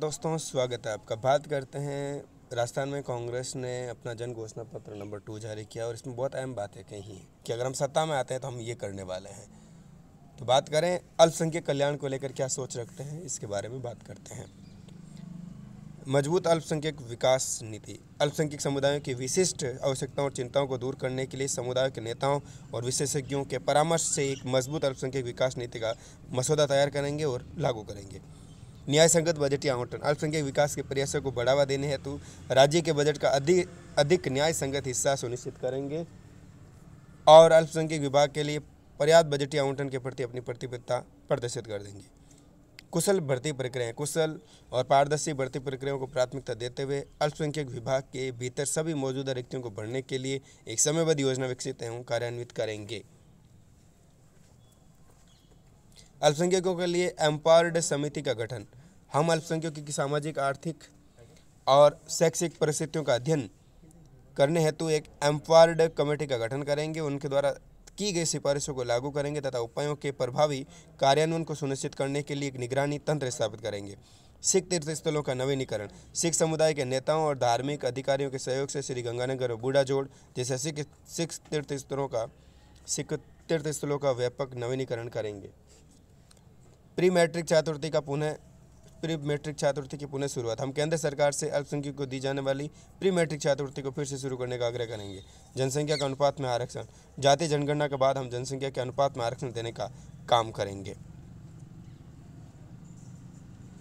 दोस्तों स्वागत है आपका बात करते हैं राजस्थान में कांग्रेस ने अपना जन घोषणा पत्र नंबर टू जारी किया और इसमें बहुत अहम बातें कही हैं कि अगर हम सत्ता में आते हैं तो हम ये करने वाले हैं तो बात करें अल्पसंख्यक कल्याण को लेकर क्या सोच रखते हैं इसके बारे में बात करते हैं मजबूत अल्पसंख्यक विकास नीति अल्पसंख्यक समुदायों की विशिष्ट आवश्यकताओं और चिंताओं को दूर करने के लिए समुदाय के नेताओं और विशेषज्ञों के परामर्श से एक मजबूत अल्पसंख्यक विकास नीति का मसौदा तैयार करेंगे और लागू करेंगे न्याय संगत बजटीय आवंटन अल्पसंख्यक विकास के प्रयासों को बढ़ावा देने हेतु राज्य के बजट का अधिक अधिक न्याय संगत हिस्सा सुनिश्चित करेंगे और अल्पसंख्यक विभाग के लिए पर्याप्त बजटीय आवंटन के प्रति अपनी प्रतिबद्धता प्रदर्शित कर देंगे कुशल भर्ती प्रक्रियाएं कुशल और पारदर्शी भर्ती प्रक्रियाओं को प्राथमिकता देते हुए अल्पसंख्यक विभाग के भीतर सभी मौजूदा रिक्तियों को भरने के लिए एक समयबद्ध योजना विकसित एवं कार्यान्वित करेंगे अल्पसंख्यकों के लिए एम्पावर्ड समिति का गठन हम अल्पसंख्यकों की सामाजिक आर्थिक और शैक्षिक परिस्थितियों का अध्ययन करने हेतु एक एम्पावर्ड कमेटी का गठन करेंगे उनके द्वारा की गई सिफारिशों को लागू करेंगे तथा उपायों के प्रभावी कार्यान्वयन को सुनिश्चित करने के लिए एक निगरानी तंत्र स्थापित करेंगे सिख तीर्थस्थलों का नवीनीकरण सिख समुदाय के नेताओं और धार्मिक अधिकारियों के सहयोग से श्री गंगानगर और बूढ़ा जोड़ जैसे सिख सिख तीर्थ स्थलों का सिख तीर्थ स्थलों का व्यापक नवीनीकरण करेंगे प्री मैट्रिक छात्रवृत्ति का पुनः प्री मैट्रिक छात्रवृत्ति की पुनः शुरुआत हम केंद्र सरकार से अल्पसंख्यक को दी जाने वाली प्री मैट्रिक छात्रवृत्ति को फिर से शुरू करने का आग्रह करेंगे जनसंख्या के अनुपात में आरक्षण जातीय जनगणना के बाद हम जनसंख्या के अनुपात में आरक्षण देने का काम करेंगे